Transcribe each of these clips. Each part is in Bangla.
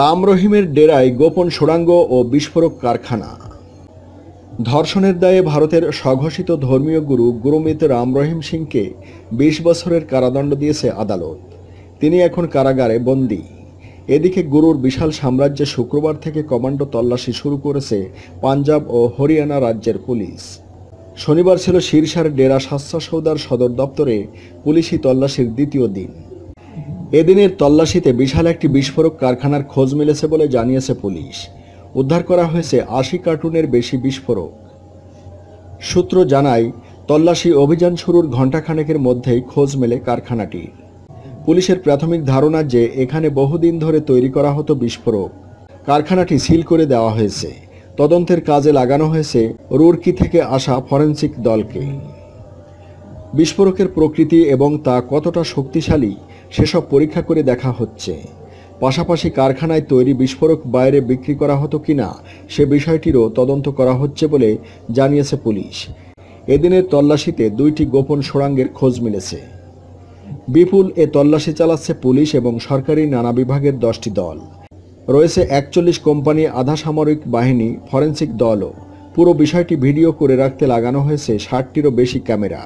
রাম রহিমের ডেরায় গোপন সুড়াঙ্গ ও বিস্ফোরক কারখানা ধর্ষণের দায়ে ভারতের স্বঘোষিত ধর্মীয় গুরু গুরুমিত রাম রহিম সিংকে বিশ বছরের কারাদণ্ড দিয়েছে আদালত তিনি এখন কারাগারে বন্দী এদিকে গুরুর বিশাল সাম্রাজ্যে শুক্রবার থেকে কমান্ডো তল্লাশি শুরু করেছে পাঞ্জাব ও হরিয়ানা রাজ্যের পুলিশ শনিবার ছিল শীর্ষার ডেরা স্বাস্থ্য সৌদার সদর দপ্তরে পুলিশি তল্লাশির দ্বিতীয় দিন এদিনের তল্লাশিতে বিশাল একটি বিস্ফোরক কারখানার খোঁজ মিলেছে বলে জানিয়েছে পুলিশ উদ্ধার করা হয়েছে আশি কার্টুনের বেশি বিস্ফোরক সূত্র জানায় তল্লাশি অভিযান শুরুর ঘণ্টাখানেকের মধ্যেই খোঁজ মেলে কারখানাটি পুলিশের প্রাথমিক ধারণা যে এখানে বহুদিন ধরে তৈরি করা হতো বিস্ফোরক কারখানাটি সিল করে দেওয়া হয়েছে তদন্তের কাজে লাগানো হয়েছে রুরকি থেকে আসা ফরেন্সিক দলকে বিস্ফোরকের প্রকৃতি এবং তা কতটা শক্তিশালী সেসব পরীক্ষা করে দেখা হচ্ছে পাশাপাশি কারখানায় তৈরি বিস্ফোরক বাইরে বিক্রি করা হতো কিনা সে বিষয়টিরও তদন্ত করা হচ্ছে বলে জানিয়েছে পুলিশ এদিনের তল্লাশিতে দুইটি গোপন সুড়াঙ্গের খোঁজ মিলেছে বিপুল এ তল্লাশি চালাচ্ছে পুলিশ এবং সরকারি নানা বিভাগের দশটি দল রয়েছে একচল্লিশ কোম্পানি আধা সামরিক বাহিনী ফরেন্সিক দলও পুরো বিষয়টি ভিডিও করে রাখতে লাগানো হয়েছে ষাটটিরও বেশি ক্যামেরা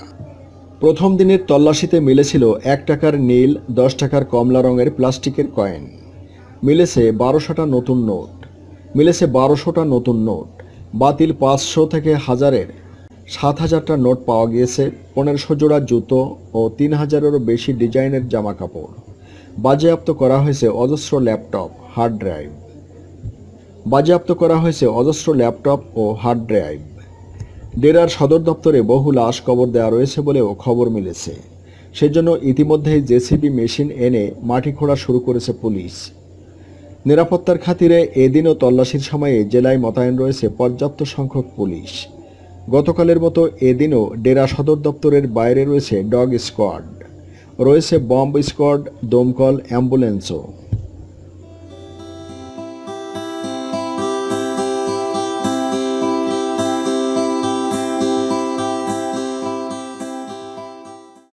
প্রথম দিনের তল্লাশিতে মিলেছিল এক টাকার নীল দশ টাকার কমলা রঙের প্লাস্টিকের কয়েন মিলেছে বারোশোটা নতুন নোট মিলেছে বারোশোটা নতুন নোট বাতিল পাঁচশো থেকে হাজারের সাত হাজারটা নোট পাওয়া গিয়েছে পনেরোশো জোড়া জুতো ও তিন হাজারেরও বেশি ডিজাইনের জামা কাপড় বাজেয়াপ্ত করা হয়েছে অজস্র ল্যাপটপ হার্ড ড্রাইভ বাজেয়াপ্ত করা হয়েছে অজস্র ল্যাপটপ ও হার্ড ড্রাইভ ডেরার সদর দপ্তরে বহু লাশ কবর দেওয়া রয়েছে বলেও খবর মিলেছে সেজন্য ইতিমধ্যেই জেসিবি মেশিন এনে মাটি খোঁড়া শুরু করেছে পুলিশ নিরাপত্তার খাতিরে এদিনও তল্লাশির সময়ে জেলায় মোতায়েন রয়েছে পর্যাপ্ত সংখ্যক পুলিশ গতকালের মতো এদিনও ডেরা সদর দপ্তরের বাইরে রয়েছে ডগ স্কোয়াড রয়েছে বম্ব স্কোয়াড দমকল অ্যাম্বুলেন্সও